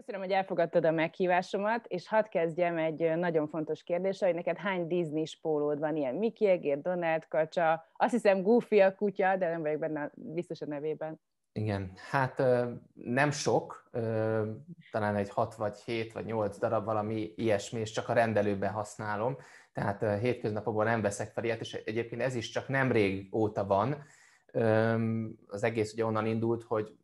Köszönöm, hogy elfogadtad a meghívásomat, és hadd kezdjem egy nagyon fontos kérdéssel, hogy neked hány Disney spólód van, ilyen Mickey Egér, Donald kacsa, azt hiszem Goofy a kutya, de nem vagyok benne biztos a nevében. Igen, hát nem sok, talán egy 6 vagy 7 vagy 8 darab valami ilyesmi, és csak a rendelőben használom, tehát hétköznapokban nem veszek fel ilyet, és egyébként ez is csak nemrég óta van. Az egész ugye onnan indult, hogy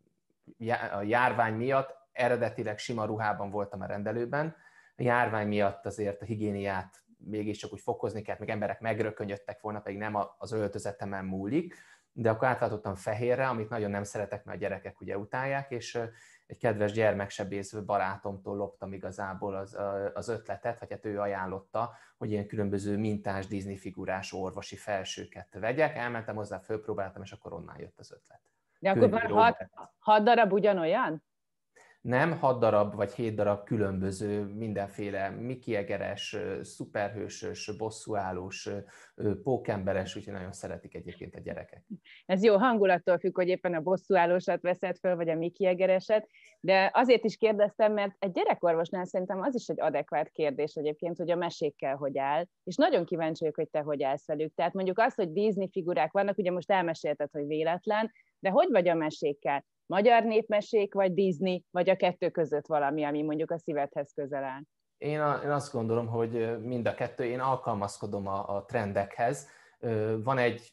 a járvány miatt eredetileg sima ruhában voltam a rendelőben, a járvány miatt azért a higiéniát mégiscsak úgy fokozni kellett, még emberek megrökönyödtek volna, pedig nem az öltözetemen múlik, de akkor átváltottam fehérre, amit nagyon nem szeretek, mert a gyerekek ugye utálják, és egy kedves gyermeksebésző barátomtól loptam igazából az, az ötletet, vagy hát ő ajánlotta, hogy ilyen különböző mintás Disney figurás orvosi felsőket vegyek, elmentem hozzá, fölpróbáltam, és akkor onnan jött az ötlet. De akkor már hat, hat darab ugyanolyan? nem 6 darab vagy 7 darab különböző mindenféle mikiegeres, szuperhősös, bosszúállós, pókemberes, úgyhogy nagyon szeretik egyébként a gyerekek. Ez jó hangulattól függ, hogy éppen a bosszúállósat veszed föl, vagy a mikiegereset, de azért is kérdeztem, mert egy gyerekorvosnál szerintem az is egy adekvát kérdés egyébként, hogy a mesékkel hogy áll, és nagyon kíváncsi vagyok, hogy te hogy állsz velük. Tehát mondjuk az, hogy Disney figurák vannak, ugye most elmesélted, hogy véletlen, de hogy vagy a mesékkel? magyar népmesék, vagy Disney, vagy a kettő között valami, ami mondjuk a szívedhez közel áll? Én, a, én azt gondolom, hogy mind a kettő, én alkalmazkodom a, a trendekhez, van egy,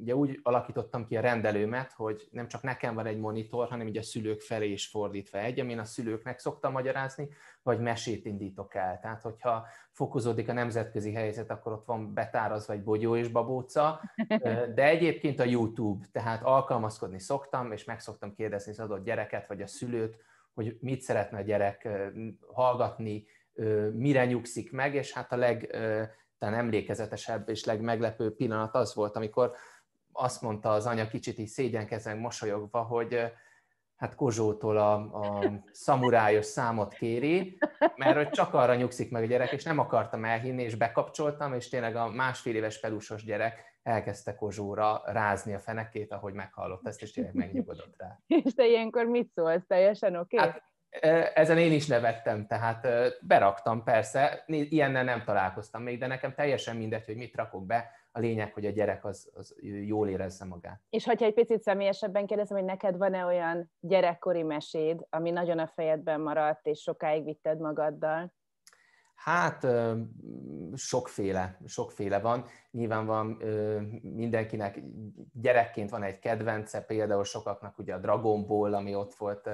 ugye úgy alakítottam ki a rendelőmet, hogy nem csak nekem van egy monitor, hanem így a szülők felé is fordítva egy, amin a szülőknek szoktam magyarázni, vagy mesét indítok el. Tehát, hogyha fokozódik a nemzetközi helyzet, akkor ott van betárazva egy bogyó és babóca, de egyébként a YouTube, tehát alkalmazkodni szoktam, és meg szoktam kérdezni az adott gyereket, vagy a szülőt, hogy mit szeretne a gyerek hallgatni, mire nyugszik meg, és hát a leg talán emlékezetesebb és legmeglepő pillanat az volt, amikor azt mondta az anya kicsit így szégyenkezve, mosolyogva, hogy hát Kozsótól a, a szamurájos számot kéri, mert hogy csak arra nyugszik meg a gyerek, és nem akartam elhinni, és bekapcsoltam, és tényleg a másfél éves pelusos gyerek elkezdte Kozsóra rázni a fenekét, ahogy meghallott ezt, és tényleg megnyugodott rá. És te ilyenkor mit szólsz? Teljesen oké? Okay? Hát ezen én is nevettem, tehát beraktam persze, ilyennel nem találkoztam még, de nekem teljesen mindegy, hogy mit rakok be, a lényeg, hogy a gyerek az, az jól érezze magát. És hogyha egy picit személyesebben kérdezem, hogy neked van-e olyan gyerekkori meséd, ami nagyon a fejedben maradt, és sokáig vitted magaddal? Hát sokféle, sokféle van. Nyilván van mindenkinek, gyerekként van egy kedvence, például sokaknak ugye a Dragon Ball, ami ott volt. Az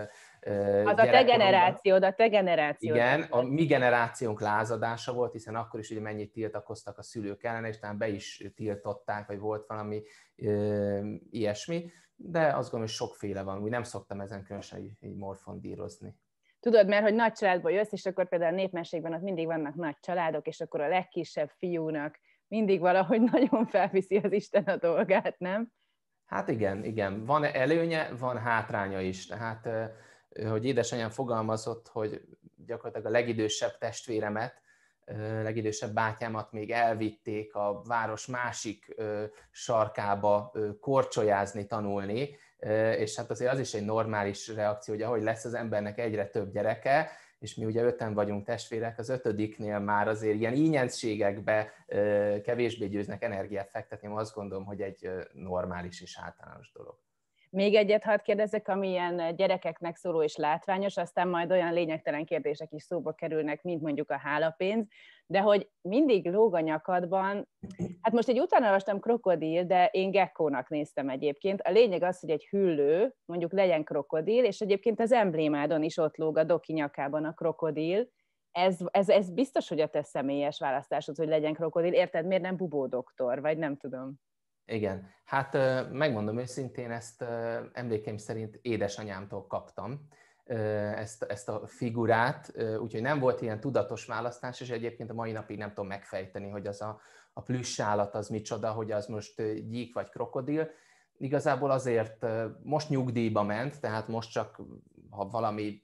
a te generációd, a te generációd. Igen, a mi generációnk lázadása volt, hiszen akkor is ugye mennyit tiltakoztak a szülők ellen, és talán be is tiltották, vagy volt valami ilyesmi, de azt gondolom, hogy sokféle van. Úgy nem szoktam ezen különösen így, így morfondírozni. Tudod, mert hogy nagy családból jössz, és akkor például a népmességben ott mindig vannak nagy családok, és akkor a legkisebb fiúnak mindig valahogy nagyon felviszi az Isten a dolgát, nem? Hát igen, igen. Van előnye, van hátránya is. Tehát, hogy édesanyám fogalmazott, hogy gyakorlatilag a legidősebb testvéremet, legidősebb bátyámat még elvitték a város másik sarkába korcsolyázni, tanulni, és hát azért az is egy normális reakció, hogy ahogy lesz az embernek egyre több gyereke, és mi ugye öten vagyunk testvérek, az ötödiknél már azért ilyen ínyenségekbe kevésbé győznek energiát fektetni, azt gondolom, hogy egy normális és általános dolog. Még egyet hadd kérdezek, ilyen eh, gyerekeknek szóló és látványos, aztán majd olyan lényegtelen kérdések is szóba kerülnek, mint mondjuk a hálapénz, de hogy mindig lóg a nyakadban, hát most egy utána olvastam krokodil, de én gekkónak néztem egyébként. A lényeg az, hogy egy hüllő, mondjuk legyen krokodil, és egyébként az emblémádon is ott lóg a doki nyakában a krokodil, ez, ez, ez biztos, hogy a te személyes választásod, hogy legyen krokodil, érted, miért nem bubó doktor, vagy nem tudom. Igen, hát megmondom őszintén, ezt emlékeim szerint édesanyámtól kaptam ezt, ezt a figurát, úgyhogy nem volt ilyen tudatos választás, és egyébként a mai napig nem tudom megfejteni, hogy az a, a plusz állat az micsoda, hogy az most gyík vagy krokodil. Igazából azért most nyugdíjba ment, tehát most csak, ha valami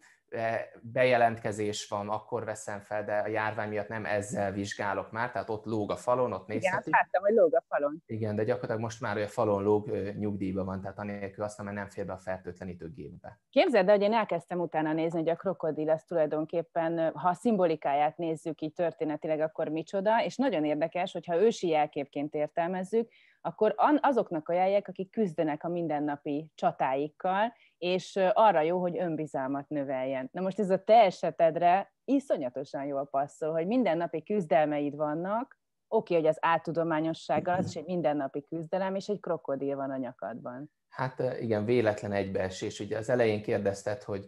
bejelentkezés van, akkor veszem fel, de a járvány miatt nem ezzel vizsgálok már, tehát ott lóg a falon, ott nézhetik. Igen, láttam, hogy lóg a falon. Igen, de gyakorlatilag most már a falon lóg nyugdíjban van, tehát anélkül azt mondom, nem fér be a fertőtlenítő gépbe. Képzeld, de hogy én elkezdtem utána nézni, hogy a krokodil az tulajdonképpen, ha a szimbolikáját nézzük így történetileg, akkor micsoda, és nagyon érdekes, hogyha ősi jelképként értelmezzük, akkor azoknak ajánlják, akik küzdenek a mindennapi csatáikkal, és arra jó, hogy önbizalmat növeljen. Na most ez a te esetedre iszonyatosan jól passzol, hogy mindennapi küzdelmeid vannak, oké, hogy az áttudományossággal, az is egy mindennapi küzdelem, és egy krokodil van a nyakadban. Hát igen, véletlen egybeesés. Ugye az elején kérdezted, hogy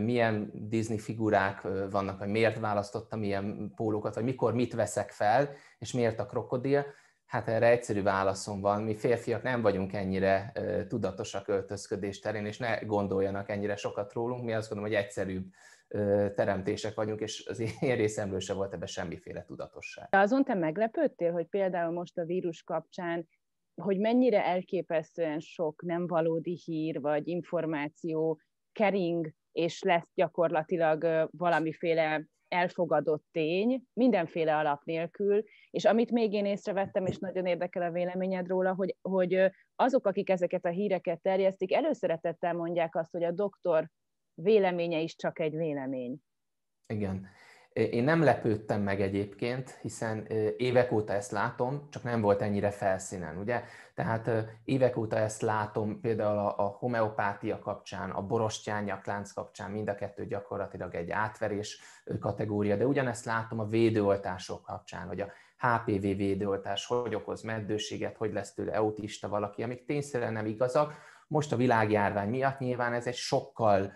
milyen Disney figurák vannak, vagy miért választottam ilyen pólókat, vagy mikor mit veszek fel, és miért a krokodil. Hát erre egyszerű válaszom van. Mi férfiak nem vagyunk ennyire tudatosak öltözködés terén, és ne gondoljanak ennyire sokat rólunk. Mi azt gondolom, hogy egyszerűbb teremtések vagyunk, és az én részemről sem volt ebben semmiféle tudatosság. De azon te meglepődtél, hogy például most a vírus kapcsán, hogy mennyire elképesztően sok nem valódi hír vagy információ kering, és lesz gyakorlatilag valamiféle elfogadott tény, mindenféle alap nélkül, és amit még én észrevettem, és nagyon érdekel a véleményed róla, hogy, hogy azok, akik ezeket a híreket terjesztik, előszeretettel mondják azt, hogy a doktor véleménye is csak egy vélemény. Igen. Én nem lepődtem meg egyébként, hiszen évek óta ezt látom, csak nem volt ennyire felszínen, ugye? Tehát évek óta ezt látom például a, homeopátia kapcsán, a borostyánnyaklánc kapcsán, mind a kettő gyakorlatilag egy átverés kategória, de ugyanezt látom a védőoltások kapcsán, hogy a HPV védőoltás hogy okoz meddőséget, hogy lesz tőle autista valaki, amik tényszerűen nem igazak. Most a világjárvány miatt nyilván ez egy sokkal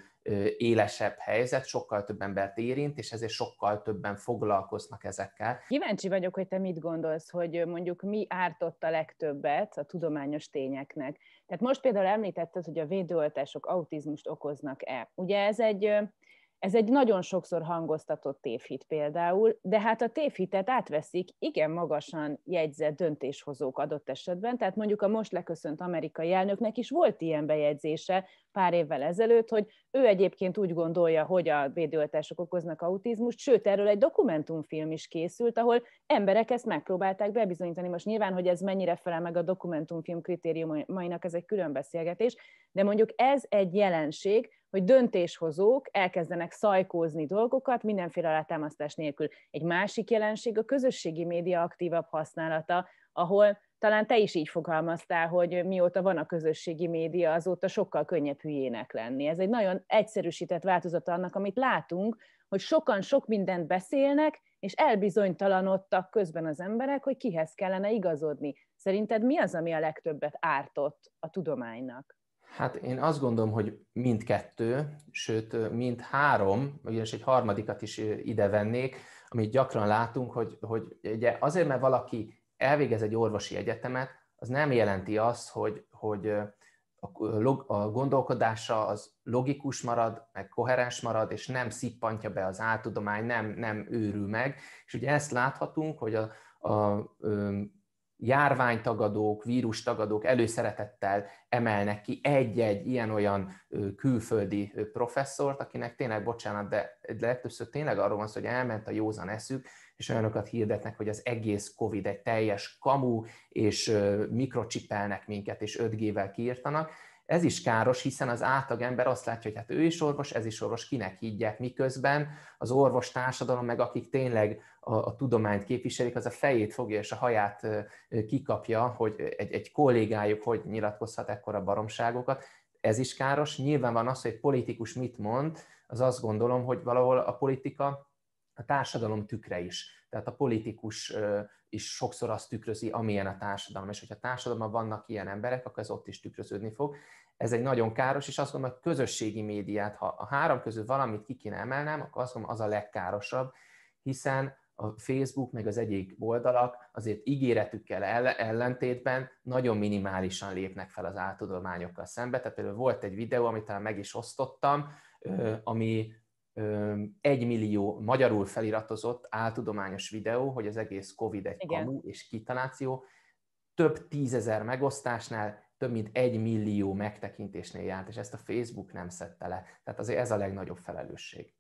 élesebb helyzet, sokkal több embert érint, és ezért sokkal többen foglalkoznak ezekkel. Kíváncsi vagyok, hogy te mit gondolsz, hogy mondjuk mi ártott a legtöbbet a tudományos tényeknek. Tehát most például említetted, hogy a védőoltások autizmust okoznak-e. Ugye ez egy ez egy nagyon sokszor hangoztatott tévhit például, de hát a tévhitet átveszik igen magasan jegyzett döntéshozók adott esetben, tehát mondjuk a most leköszönt amerikai elnöknek is volt ilyen bejegyzése, pár évvel ezelőtt, hogy ő egyébként úgy gondolja, hogy a védőoltások okoznak autizmust, sőt, erről egy dokumentumfilm is készült, ahol emberek ezt megpróbálták bebizonyítani. Most nyilván, hogy ez mennyire felel meg a dokumentumfilm kritériumainak, ez egy külön beszélgetés, de mondjuk ez egy jelenség, hogy döntéshozók elkezdenek szajkózni dolgokat mindenféle alátámasztás nélkül. Egy másik jelenség a közösségi média aktívabb használata, ahol talán te is így fogalmaztál, hogy mióta van a közösségi média, azóta sokkal könnyebb hülyének lenni. Ez egy nagyon egyszerűsített változata annak, amit látunk, hogy sokan sok mindent beszélnek, és elbizonytalanodtak közben az emberek, hogy kihez kellene igazodni. Szerinted mi az, ami a legtöbbet ártott a tudománynak? Hát én azt gondolom, hogy mindkettő, sőt mind három, ugyanis egy harmadikat is ide vennék, amit gyakran látunk, hogy, hogy ugye azért, mert valaki elvégez egy orvosi egyetemet, az nem jelenti azt, hogy, hogy a gondolkodása az logikus marad, meg koherens marad, és nem szippantja be az áltudomány, nem, nem őrül meg. És ugye ezt láthatunk, hogy a, a járványtagadók, vírustagadók előszeretettel emelnek ki egy-egy ilyen-olyan külföldi professzort, akinek tényleg, bocsánat, de legtöbbször tényleg arról van szó, hogy elment a józan eszük, és olyanokat hirdetnek, hogy az egész COVID egy teljes kamu, és mikrocsipelnek minket, és 5G-vel kiírtanak. Ez is káros, hiszen az átlag ember azt látja, hogy hát ő is orvos, ez is orvos, kinek higgyek, miközben az orvos társadalom, meg akik tényleg a, a tudományt képviselik, az a fejét fogja és a haját kikapja, hogy egy, egy kollégájuk hogy nyilatkozhat ekkora baromságokat. Ez is káros. Nyilván van az, hogy egy politikus mit mond, az azt gondolom, hogy valahol a politika a társadalom tükre is. Tehát a politikus is sokszor azt tükrözi, amilyen a társadalom. És hogyha társadalomban vannak ilyen emberek, akkor ez ott is tükröződni fog. Ez egy nagyon káros, és azt gondolom, hogy a közösségi médiát, ha a három közül valamit ki kéne emelnem, akkor azt mondom, az a legkárosabb, hiszen a Facebook meg az egyik oldalak azért ígéretükkel ellentétben nagyon minimálisan lépnek fel az áltudományokkal szembe. Tehát például volt egy videó, amit talán meg is osztottam, ami egy millió magyarul feliratozott áltudományos videó, hogy az egész COVID egy Igen. kamu és kitaláció, több tízezer megosztásnál több mint egy millió megtekintésnél járt, és ezt a Facebook nem szedte le. Tehát azért ez a legnagyobb felelősség.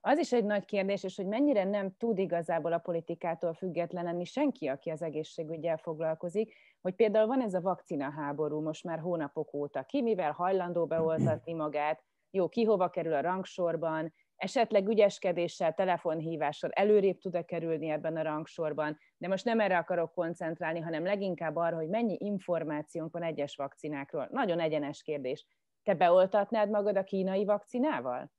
Az is egy nagy kérdés, és hogy mennyire nem tud igazából a politikától független lenni senki, aki az egészségügyel foglalkozik, hogy például van ez a vakcina háború most már hónapok óta. Ki mivel hajlandó beoltatni magát, jó, ki hova kerül a rangsorban, esetleg ügyeskedéssel, telefonhívással előrébb tud-e kerülni ebben a rangsorban, de most nem erre akarok koncentrálni, hanem leginkább arra, hogy mennyi információnk van egyes vakcinákról. Nagyon egyenes kérdés. Te beoltatnád magad a kínai vakcinával?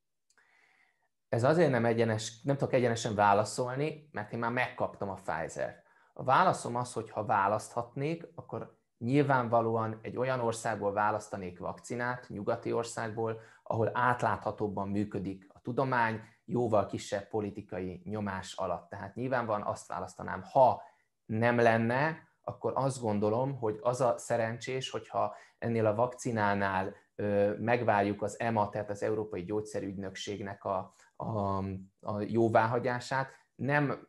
Ez azért nem egyenes, nem tudok egyenesen válaszolni, mert én már megkaptam a Pfizer. A válaszom az, hogy ha választhatnék, akkor nyilvánvalóan egy olyan országból választanék vakcinát, nyugati országból, ahol átláthatóbban működik tudomány, jóval kisebb politikai nyomás alatt. Tehát nyilván van azt választanám, ha nem lenne, akkor azt gondolom, hogy az a szerencsés, hogyha ennél a vakcinánál megvárjuk az EMA, tehát az Európai Gyógyszerügynökségnek a, a, a jóváhagyását, nem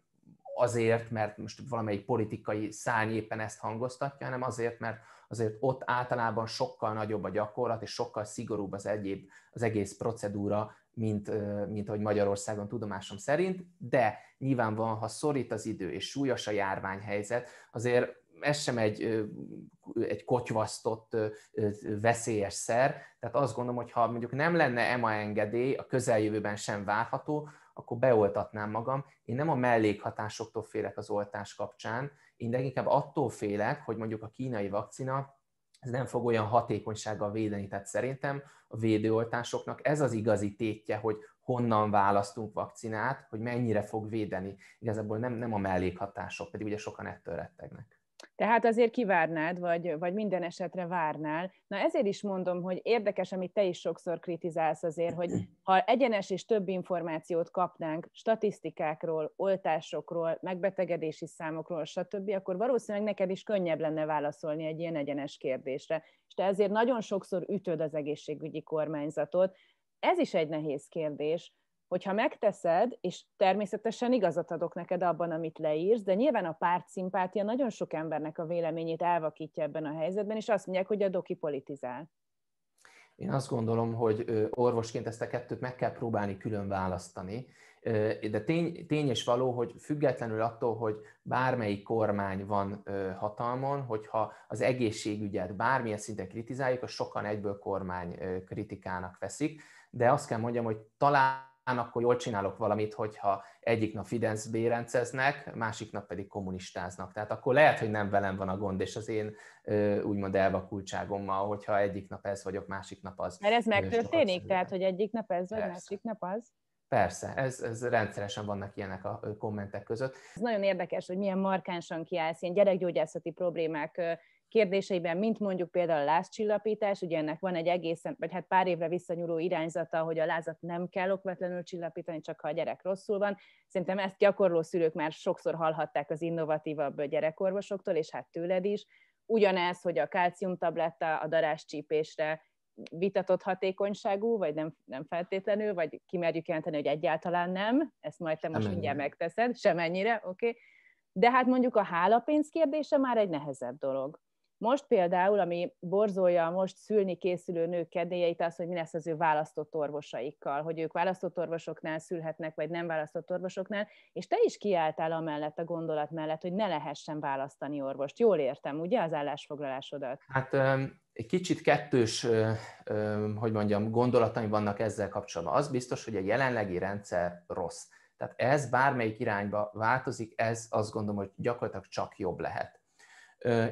azért, mert most valamelyik politikai szárny éppen ezt hangoztatja, hanem azért, mert azért ott általában sokkal nagyobb a gyakorlat, és sokkal szigorúbb az egyéb, az egész procedúra, mint, mint ahogy Magyarországon tudomásom szerint, de nyilván van, ha szorít az idő és súlyos a járványhelyzet, azért ez sem egy, egy kotyvasztott, veszélyes szer, tehát azt gondolom, hogy ha mondjuk nem lenne EMA engedély, a közeljövőben sem várható, akkor beoltatnám magam. Én nem a mellékhatásoktól félek az oltás kapcsán, én leginkább attól félek, hogy mondjuk a kínai vakcina ez nem fog olyan hatékonysággal védeni. Tehát szerintem a védőoltásoknak ez az igazi tétje, hogy honnan választunk vakcinát, hogy mennyire fog védeni. Igazából nem, nem a mellékhatások, pedig ugye sokan ettől rettegnek. Tehát azért kivárnád, vagy, vagy minden esetre várnál. Na ezért is mondom, hogy érdekes, amit te is sokszor kritizálsz azért, hogy ha egyenes és több információt kapnánk statisztikákról, oltásokról, megbetegedési számokról, stb., akkor valószínűleg neked is könnyebb lenne válaszolni egy ilyen egyenes kérdésre. És te ezért nagyon sokszor ütöd az egészségügyi kormányzatot. Ez is egy nehéz kérdés, hogyha megteszed, és természetesen igazat adok neked abban, amit leírsz, de nyilván a párt szimpátia nagyon sok embernek a véleményét elvakítja ebben a helyzetben, és azt mondják, hogy a doki politizál. Én azt gondolom, hogy orvosként ezt a kettőt meg kell próbálni külön választani, de tény, tény és való, hogy függetlenül attól, hogy bármelyik kormány van hatalmon, hogyha az egészségügyet bármilyen szinten kritizáljuk, az sokan egyből kormány kritikának veszik, de azt kell mondjam, hogy talán akkor jól csinálok valamit, hogyha egyik nap Fidesz bérenceznek, másik nap pedig kommunistáznak. Tehát akkor lehet, hogy nem velem van a gond, és az én úgymond elvakultságommal, hogyha egyik nap ez vagyok, másik nap az. Mert ez megtörténik? Tehát, hogy egyik nap ez, vagy Persze. másik nap az? Persze, ez, ez rendszeresen vannak ilyenek a kommentek között. Ez nagyon érdekes, hogy milyen markánsan kiállsz ilyen gyerekgyógyászati problémák kérdéseiben, mint mondjuk például a lázcsillapítás, ugye ennek van egy egészen, vagy hát pár évre visszanyúló irányzata, hogy a lázat nem kell okvetlenül csillapítani, csak ha a gyerek rosszul van. Szerintem ezt gyakorló szülők már sokszor hallhatták az innovatívabb gyerekorvosoktól, és hát tőled is. Ugyanez, hogy a kálciumtabletta a darás csípésre vitatott hatékonyságú, vagy nem, nem feltétlenül, vagy kimerjük jelenteni, hogy egyáltalán nem, ezt majd te most mindjárt megteszed, semennyire, oké. Okay. De hát mondjuk a hálapénz kérdése már egy nehezebb dolog. Most például, ami borzolja a most szülni készülő nők kedélyeit, az, hogy mi lesz az ő választott orvosaikkal, hogy ők választott orvosoknál szülhetnek, vagy nem választott orvosoknál, és te is kiálltál amellett a gondolat mellett, hogy ne lehessen választani orvost. Jól értem, ugye, az állásfoglalásodat? Hát egy kicsit kettős, hogy mondjam, gondolataim vannak ezzel kapcsolatban. Az biztos, hogy a jelenlegi rendszer rossz. Tehát ez bármelyik irányba változik, ez azt gondolom, hogy gyakorlatilag csak jobb lehet.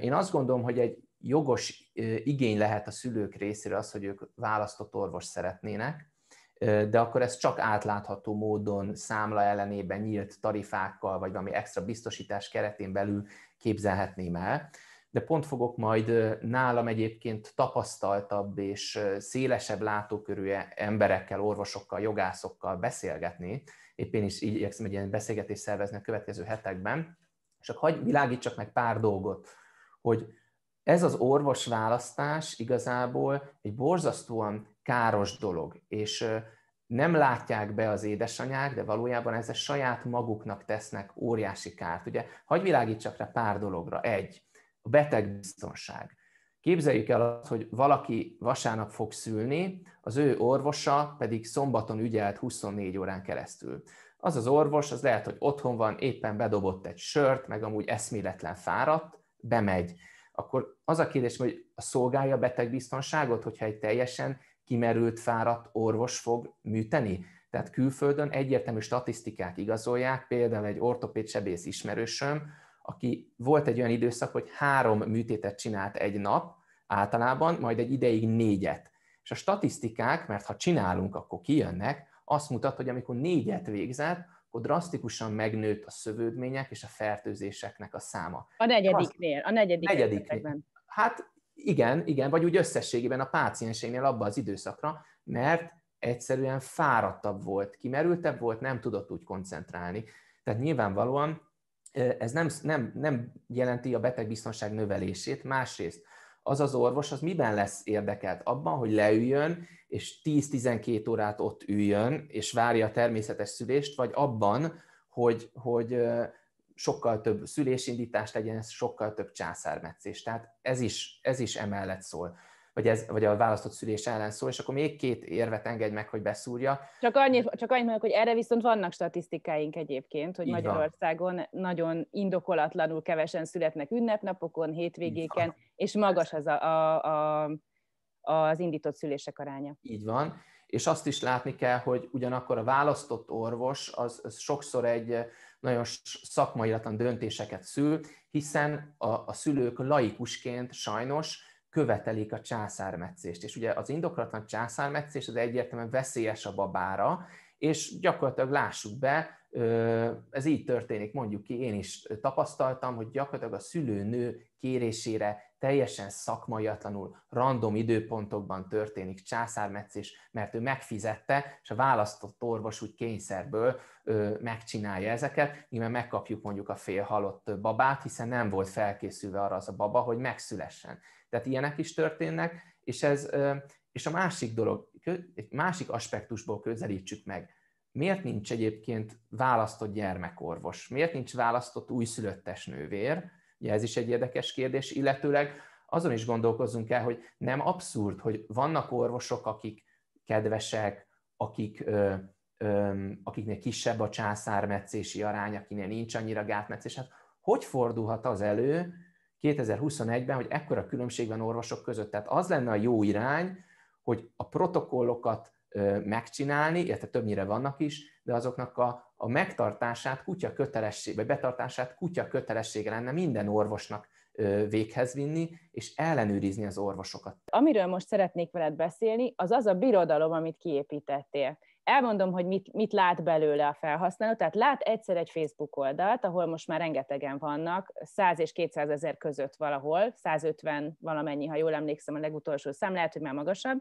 Én azt gondolom, hogy egy jogos igény lehet a szülők részére az, hogy ők választott orvos szeretnének, de akkor ez csak átlátható módon számla ellenében nyílt tarifákkal, vagy valami extra biztosítás keretén belül képzelhetném el. De pont fogok majd nálam egyébként tapasztaltabb és szélesebb látókörű e-, emberekkel, orvosokkal, jogászokkal beszélgetni. Épp én is igyekszem egy ilyen beszélgetést szervezni a következő hetekben. És akkor hagyj világítsak meg pár dolgot hogy ez az orvosválasztás igazából egy borzasztóan káros dolog, és nem látják be az édesanyák, de valójában ezzel saját maguknak tesznek óriási kárt. Ugye, hagyj világítsak rá pár dologra. Egy, a betegbiztonság. Képzeljük el azt, hogy valaki vasárnap fog szülni, az ő orvosa pedig szombaton ügyelt 24 órán keresztül. Az az orvos, az lehet, hogy otthon van, éppen bedobott egy sört, meg amúgy eszméletlen fáradt, bemegy, akkor az a kérdés, hogy a szolgálja a betegbiztonságot, hogyha egy teljesen kimerült, fáradt orvos fog műteni. Tehát külföldön egyértelmű statisztikák igazolják, például egy ortopéd sebész ismerősöm, aki volt egy olyan időszak, hogy három műtétet csinált egy nap általában, majd egy ideig négyet. És a statisztikák, mert ha csinálunk, akkor kijönnek, azt mutat, hogy amikor négyet végzett, akkor drasztikusan megnőtt a szövődmények és a fertőzéseknek a száma. A negyediknél, a negyedik negyediknél. Hát igen, igen, vagy úgy összességében a pácienségnél abban az időszakra, mert egyszerűen fáradtabb volt, kimerültebb volt, nem tudott úgy koncentrálni. Tehát nyilvánvalóan ez nem, nem, nem jelenti a betegbiztonság növelését. Másrészt az az orvos, az miben lesz érdekelt? Abban, hogy leüljön, és 10-12 órát ott üljön, és várja a természetes szülést, vagy abban, hogy, hogy sokkal több szülésindítást legyen, sokkal több császármetszés. Tehát ez is, ez is emellett szól vagy, ez, vagy a választott szülés ellen szól, és akkor még két érvet engedj meg, hogy beszúrja. Csak annyit, csak annyit mondok, hogy erre viszont vannak statisztikáink egyébként, hogy Így Magyarországon van. nagyon indokolatlanul kevesen születnek ünnepnapokon, hétvégéken, és magas az a, a, a az indított szülések aránya. Így van, és azt is látni kell, hogy ugyanakkor a választott orvos az, az sokszor egy eh, nagyon szakmailatlan döntéseket szül, hiszen a, a szülők laikusként sajnos követelik a császármetszést. És ugye az indokratlan császármetszés az egyértelműen veszélyes a babára, és gyakorlatilag lássuk be, ez így történik, mondjuk ki, én is tapasztaltam, hogy gyakorlatilag a szülőnő kérésére teljesen szakmaiatlanul, random időpontokban történik császármetszés, mert ő megfizette, és a választott orvos úgy kényszerből ö, megcsinálja ezeket, nyilván megkapjuk mondjuk a félhalott babát, hiszen nem volt felkészülve arra az a baba, hogy megszülessen. Tehát ilyenek is történnek, és ez, ö, és a másik dolog, egy másik aspektusból közelítsük meg. Miért nincs egyébként választott gyermekorvos? Miért nincs választott újszülöttes nővér? Ugye ez is egy érdekes kérdés, illetőleg azon is gondolkozunk el, hogy nem abszurd, hogy vannak orvosok, akik kedvesek, akik, ö, ö, akiknél kisebb a császármetszési arány, akinél nincs annyira gátmetszés. Hát hogy fordulhat az elő 2021-ben, hogy ekkora különbség van orvosok között? Tehát az lenne a jó irány, hogy a protokollokat megcsinálni, illetve többnyire vannak is, de azoknak a a megtartását kutya kötelesség, vagy betartását kutya kötelessége lenne minden orvosnak véghez vinni, és ellenőrizni az orvosokat. Amiről most szeretnék veled beszélni, az az a birodalom, amit kiépítettél. Elmondom, hogy mit, mit lát belőle a felhasználó. Tehát lát egyszer egy Facebook oldalt, ahol most már rengetegen vannak, 100 és 200 ezer között valahol, 150 valamennyi, ha jól emlékszem, a legutolsó szám, lehet, hogy már magasabb.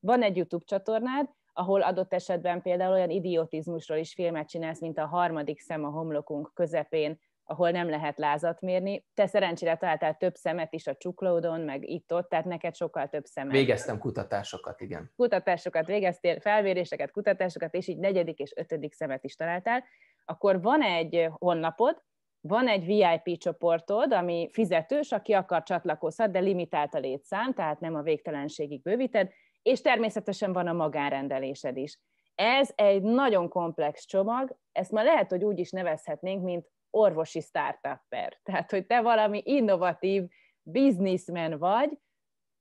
Van egy YouTube csatornád, ahol adott esetben például olyan idiotizmusról is filmet csinálsz, mint a harmadik szem a homlokunk közepén, ahol nem lehet lázat mérni. Te szerencsére találtál több szemet is a csuklódon, meg itt-ott, tehát neked sokkal több szemet. Végeztem kutatásokat, igen. Kutatásokat végeztél, felvéréseket, kutatásokat, és így negyedik és ötödik szemet is találtál. Akkor van egy honlapod, van egy VIP csoportod, ami fizetős, aki akar csatlakozhat, de limitált a létszám, tehát nem a végtelenségig bővíted, és természetesen van a magánrendelésed is. Ez egy nagyon komplex csomag, ezt már lehet, hogy úgy is nevezhetnénk, mint orvosi startupper. Tehát, hogy te valami innovatív bizniszmen vagy,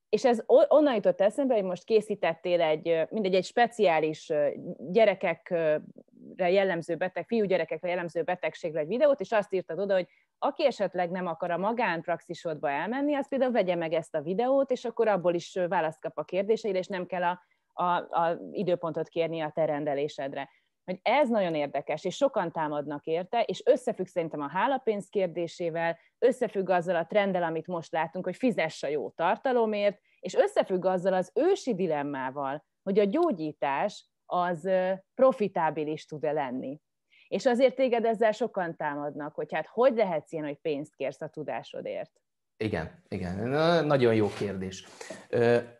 és ez onnan jutott eszembe, hogy most készítettél egy, mindegy, egy speciális gyerekekre jellemző beteg, fiú gyerekekre jellemző betegségre egy videót, és azt írtad oda, hogy aki esetleg nem akar a magánpraxisodba elmenni, az például vegye meg ezt a videót, és akkor abból is választ kap a kérdéseire, és nem kell a, a, a időpontot kérni a te rendelésedre. Hogy ez nagyon érdekes, és sokan támadnak érte, és összefügg szerintem a hálapénz kérdésével, összefügg azzal a trenddel, amit most látunk, hogy fizess a jó tartalomért, és összefügg azzal az ősi dilemmával, hogy a gyógyítás az profitábilis tud-e lenni. És azért téged ezzel sokan támadnak, hogy hát hogy lehetsz ilyen, hogy pénzt kérsz a tudásodért? Igen, igen. Nagyon jó kérdés.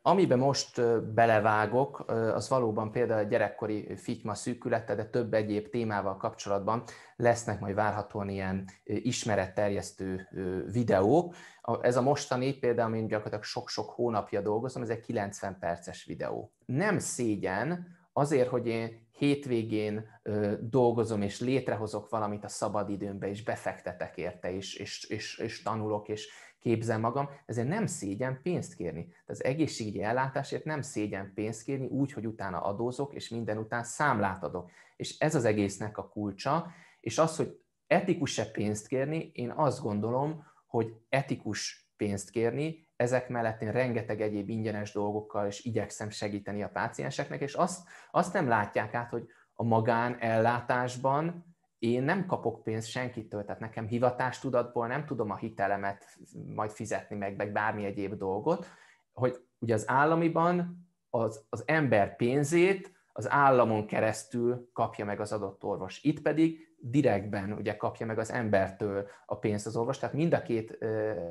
Amiben most belevágok, az valóban például a gyerekkori fitma szűkülete, de több egyéb témával kapcsolatban lesznek majd várhatóan ilyen ismeretterjesztő videók. Ez a mostani például, amin gyakorlatilag sok-sok hónapja dolgozom, ez egy 90 perces videó. Nem szégyen, azért, hogy én hétvégén ö, dolgozom és létrehozok valamit a szabadidőmbe, és befektetek érte, és, és, és, és tanulok, és képzel magam, ezért nem szégyen pénzt kérni. Tehát az egészségügyi ellátásért nem szégyen pénzt kérni úgy, hogy utána adózok, és minden után számlát adok. És ez az egésznek a kulcsa, és az, hogy etikus-e pénzt kérni, én azt gondolom, hogy etikus pénzt kérni, ezek mellett én rengeteg egyéb ingyenes dolgokkal is igyekszem segíteni a pácienseknek, és azt, azt nem látják át, hogy a magánellátásban én nem kapok pénzt senkitől, tehát nekem hivatástudatból nem tudom a hitelemet majd fizetni meg, meg bármi egyéb dolgot, hogy ugye az államiban az, az ember pénzét az államon keresztül kapja meg az adott orvos. Itt pedig direktben ugye kapja meg az embertől a pénzt az orvos, tehát mind a két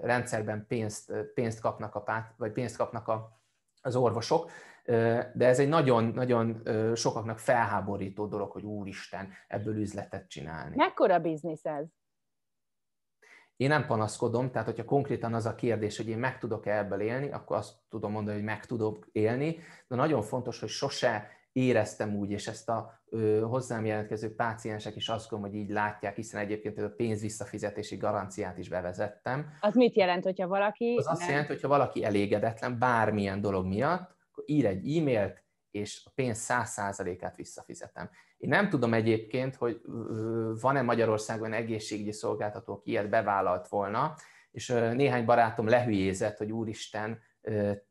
rendszerben pénzt, pénzt kapnak, a pát, vagy pénzt kapnak a, az orvosok, de ez egy nagyon-nagyon sokaknak felháborító dolog, hogy úristen, ebből üzletet csinálni. Mekkora biznisz ez? Én nem panaszkodom, tehát hogyha konkrétan az a kérdés, hogy én meg tudok-e ebből élni, akkor azt tudom mondani, hogy meg tudok élni, de nagyon fontos, hogy sose éreztem úgy, és ezt a ö, hozzám jelentkező páciensek is azt gondolom, hogy így látják, hiszen egyébként a pénz visszafizetési garanciát is bevezettem. Az mit jelent, hogyha valaki... Az azt jelenti, hogyha valaki elégedetlen bármilyen dolog miatt, akkor ír egy e-mailt, és a pénz 100%-át visszafizetem. Én nem tudom egyébként, hogy van-e Magyarországon egészségügyi szolgáltató, aki ilyet bevállalt volna, és néhány barátom lehülyézett, hogy úristen,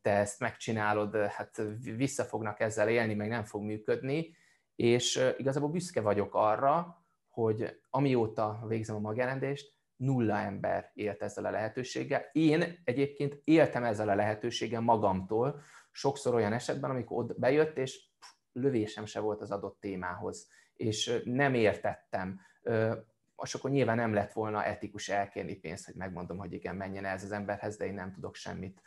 te ezt megcsinálod, hát vissza fognak ezzel élni, meg nem fog működni, és igazából büszke vagyok arra, hogy amióta végzem a magjelentést, nulla ember élt ezzel a lehetőséggel. Én egyébként éltem ezzel a lehetőséggel magamtól, sokszor olyan esetben, amikor ott bejött, és pff, lövésem se volt az adott témához, és nem értettem és akkor nyilván nem lett volna etikus elkérni pénzt, hogy megmondom, hogy igen, menjen el ez az emberhez, de én nem tudok semmit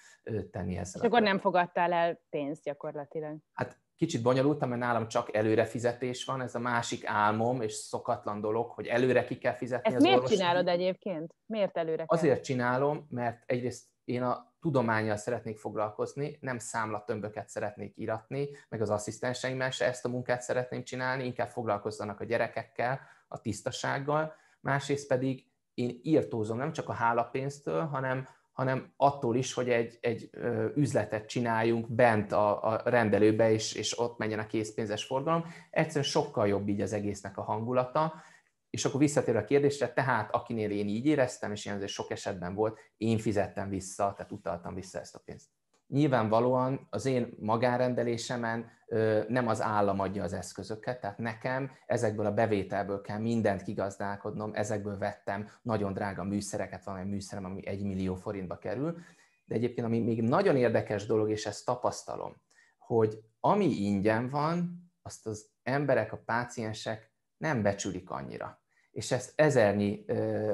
tenni ezzel. És akkor nem fogadtál el pénzt gyakorlatilag. Hát kicsit bonyolultam, mert nálam csak előre fizetés van, ez a másik álmom, és szokatlan dolog, hogy előre ki kell fizetni Ezt az miért orvosnak. csinálod egyébként? Miért előre kell? Azért csinálom, mert egyrészt én a tudományjal szeretnék foglalkozni, nem számlatömböket szeretnék iratni, meg az asszisztenseimmel se ezt a munkát szeretném csinálni, inkább foglalkozzanak a gyerekekkel, a tisztasággal, másrészt pedig én írtózom nem csak a hálapénztől, hanem, hanem attól is, hogy egy, egy üzletet csináljunk bent a, a rendelőbe, és, és ott menjen a készpénzes forgalom. Egyszerűen sokkal jobb így az egésznek a hangulata, és akkor visszatér a kérdésre, tehát akinél én így éreztem, és ilyen azért sok esetben volt, én fizettem vissza, tehát utaltam vissza ezt a pénzt nyilvánvalóan az én magárendelésemen nem az állam adja az eszközöket, tehát nekem ezekből a bevételből kell mindent kigazdálkodnom, ezekből vettem nagyon drága műszereket, van egy műszerem, ami egy millió forintba kerül, de egyébként ami még nagyon érdekes dolog, és ezt tapasztalom, hogy ami ingyen van, azt az emberek, a páciensek nem becsülik annyira és ezt ezernyi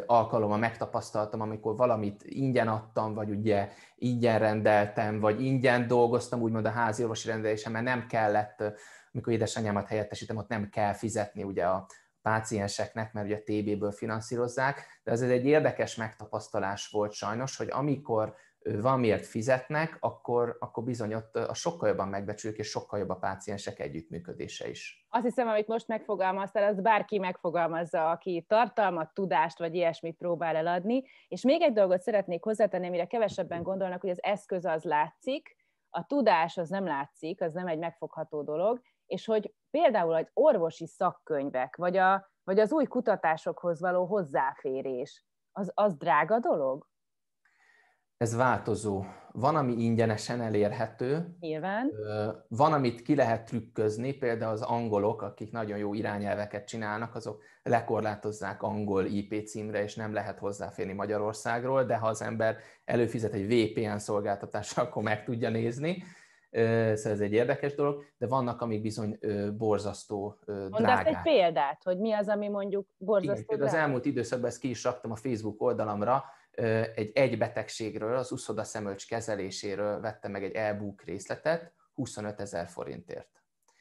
alkalommal megtapasztaltam, amikor valamit ingyen adtam, vagy ugye ingyen rendeltem, vagy ingyen dolgoztam, úgymond a házi orvosi rendelésem, mert nem kellett, amikor édesanyámat helyettesítem, ott nem kell fizetni ugye a pácienseknek, mert ugye TB-ből finanszírozzák, de ez egy érdekes megtapasztalás volt sajnos, hogy amikor valamiért fizetnek, akkor, akkor bizony ott a sokkal jobban megbecsülik, és sokkal jobb a páciensek együttműködése is. Azt hiszem, amit most megfogalmaztál, az bárki megfogalmazza, aki tartalmat, tudást vagy ilyesmit próbál eladni. És még egy dolgot szeretnék hozzátenni, amire kevesebben gondolnak, hogy az eszköz az látszik, a tudás az nem látszik, az nem egy megfogható dolog, és hogy például az orvosi szakkönyvek, vagy, a, vagy az új kutatásokhoz való hozzáférés, az, az drága dolog? ez változó. Van, ami ingyenesen elérhető. Nyilván. Van, amit ki lehet trükközni, például az angolok, akik nagyon jó irányelveket csinálnak, azok lekorlátozzák angol IP címre, és nem lehet hozzáférni Magyarországról, de ha az ember előfizet egy VPN szolgáltatásra, akkor meg tudja nézni. Szóval ez egy érdekes dolog, de vannak, amik bizony borzasztó drágák. Mondd egy példát, hogy mi az, ami mondjuk borzasztó Igen, drágák. Az elmúlt időszakban ezt ki is raktam a Facebook oldalamra, egy egy betegségről, az uszoda szemölcs kezeléséről vette meg egy e-book részletet 25 ezer forintért.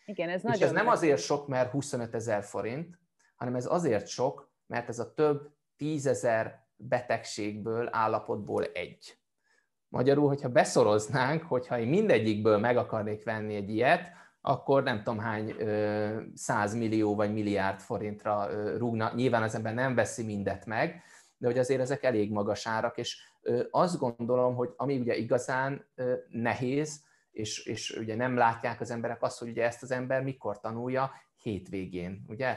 Igen, ez És ez nem azért sok, mert 25 ezer forint, hanem ez azért sok, mert ez a több tízezer betegségből, állapotból egy. Magyarul, hogyha beszoroznánk, hogyha én mindegyikből meg akarnék venni egy ilyet, akkor nem tudom hány százmillió vagy milliárd forintra rúgna. Nyilván az ember nem veszi mindet meg, de hogy azért ezek elég magas árak, és azt gondolom, hogy ami ugye igazán nehéz, és, és ugye nem látják az emberek azt, hogy ugye ezt az ember mikor tanulja, hétvégén, ugye,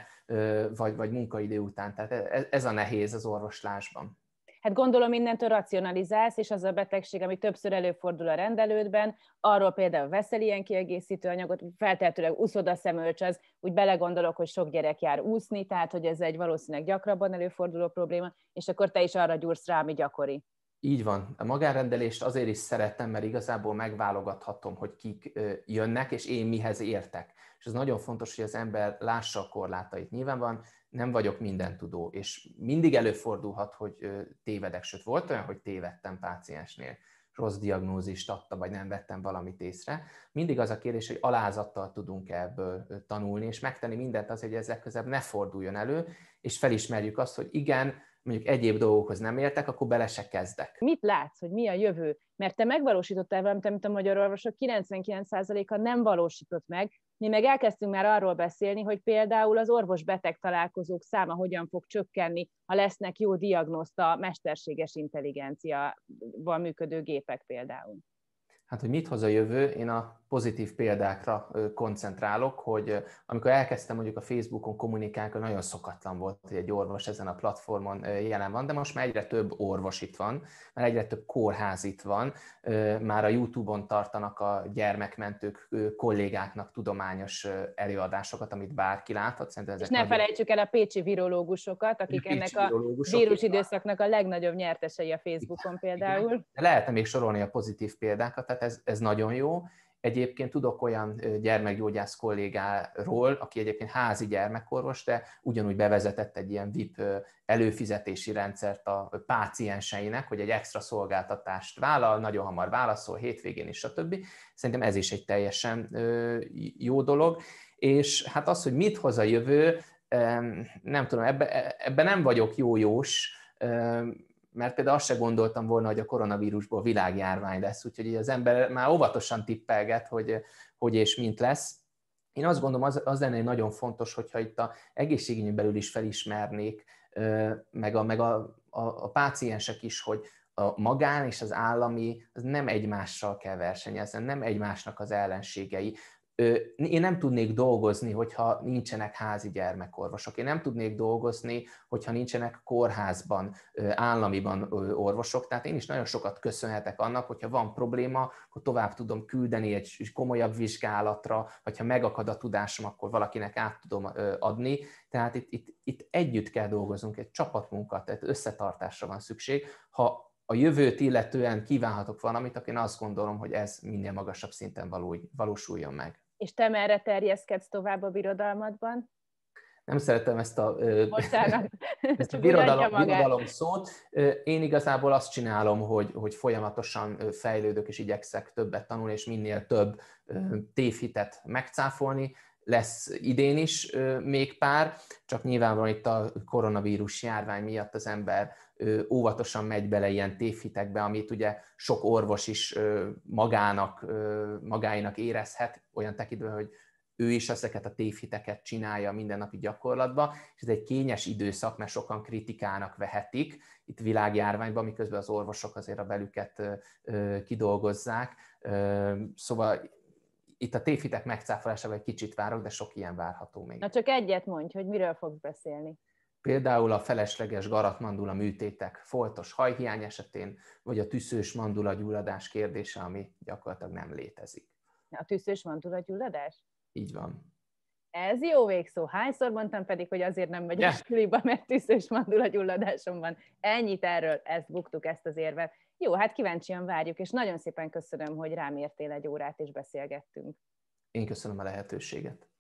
vagy, vagy munkaidő után. Tehát e, ez a nehéz az orvoslásban hát gondolom innentől racionalizálsz, és az a betegség, ami többször előfordul a rendelődben, arról például veszel ilyen kiegészítő anyagot, feltehetőleg úszod a szemölcs, az úgy belegondolok, hogy sok gyerek jár úszni, tehát hogy ez egy valószínűleg gyakrabban előforduló probléma, és akkor te is arra gyúrsz rá, ami gyakori. Így van. A magánrendelést azért is szeretem, mert igazából megválogathatom, hogy kik jönnek, és én mihez értek. És ez nagyon fontos, hogy az ember lássa a korlátait. Nyilván van nem vagyok mindentudó, és mindig előfordulhat, hogy tévedek, sőt volt olyan, hogy tévedtem páciensnél, rossz diagnózist adta, vagy nem vettem valamit észre. Mindig az a kérdés, hogy alázattal tudunk ebből tanulni, és megtenni mindent az, hogy ezek közebb ne forduljon elő, és felismerjük azt, hogy igen, mondjuk egyéb dolgokhoz nem értek, akkor bele se kezdek. Mit látsz, hogy mi a jövő? Mert te megvalósítottál valamit, amit a magyar orvosok 99%-a nem valósított meg, mi meg elkezdtünk már arról beszélni, hogy például az orvos-beteg találkozók száma hogyan fog csökkenni, ha lesznek jó diagnoszta mesterséges intelligenciával működő gépek például. Hát, hogy mit hoz a jövő, én a pozitív példákra koncentrálok, hogy amikor elkezdtem mondjuk a Facebookon kommunikálni, nagyon szokatlan volt, hogy egy orvos ezen a platformon jelen van, de most már egyre több orvos itt van, már egyre több kórház itt van, már a YouTube-on tartanak a gyermekmentők kollégáknak tudományos előadásokat, amit bárki láthat. Szerintem ezek És ne nagyon... felejtsük el a pécsi virológusokat, akik a pécsi ennek a vírus időszaknak a legnagyobb nyertesei a Facebookon például. Lehetne még sorolni a pozitív példákat, tehát ez, ez nagyon jó. Egyébként tudok olyan gyermekgyógyász kollégáról, aki egyébként házi gyermekorvos, de ugyanúgy bevezetett egy ilyen VIP előfizetési rendszert a pácienseinek, hogy egy extra szolgáltatást vállal, nagyon hamar válaszol, hétvégén is, stb. Szerintem ez is egy teljesen jó dolog. És hát az, hogy mit hoz a jövő, nem tudom, ebben ebbe nem vagyok jó jó-jós, mert például azt se gondoltam volna, hogy a koronavírusból világjárvány lesz, úgyhogy az ember már óvatosan tippelget, hogy, hogy és mint lesz. Én azt gondolom, az, az lenne nagyon fontos, hogyha itt a egészségügyön belül is felismernék, meg a, meg a, a, a páciensek is, hogy a magán és az állami az nem egymással kell versenyezni, nem egymásnak az ellenségei én nem tudnék dolgozni, hogyha nincsenek házi gyermekorvosok. Én nem tudnék dolgozni, hogyha nincsenek kórházban, államiban orvosok. Tehát én is nagyon sokat köszönhetek annak, hogyha van probléma, akkor tovább tudom küldeni egy komolyabb vizsgálatra, vagy ha megakad a tudásom, akkor valakinek át tudom adni. Tehát itt, itt, itt együtt kell dolgoznunk, egy csapatmunka, tehát összetartásra van szükség. Ha a jövőt illetően kívánhatok valamit, akkor én azt gondolom, hogy ez minél magasabb szinten való, valósuljon meg. És te merre terjeszkedsz tovább a birodalmadban? nem szeretem ezt a, ezt a birodalom, birodalom szót. Én igazából azt csinálom, hogy, hogy folyamatosan fejlődök, és igyekszek többet tanulni, és minél több tévhitet megcáfolni. Lesz idén is még pár, csak nyilvánvalóan itt a koronavírus járvány miatt az ember óvatosan megy bele ilyen tévhitekbe, amit ugye sok orvos is magának, magáinak érezhet, olyan tekintve, hogy ő is ezeket a tévhiteket csinálja a mindennapi gyakorlatban, és ez egy kényes időszak, mert sokan kritikának vehetik itt világjárványban, miközben az orvosok azért a belüket kidolgozzák. Szóval itt a tévhitek megcáfolásával egy kicsit várok, de sok ilyen várható még. Na csak egyet mondj, hogy miről fogsz beszélni. Például a felesleges garatmandula műtétek foltos hajhiány esetén, vagy a tűzős mandula gyulladás kérdése, ami gyakorlatilag nem létezik. A tűzős mandula gyulladás? Így van. Ez jó végszó. Hányszor mondtam pedig, hogy azért nem megy a suliba, mert tűzős mandula gyulladásom van. Ennyit erről, ezt buktuk, ezt az érvet. Jó, hát kíváncsian várjuk, és nagyon szépen köszönöm, hogy rám értél egy órát, és beszélgettünk. Én köszönöm a lehetőséget.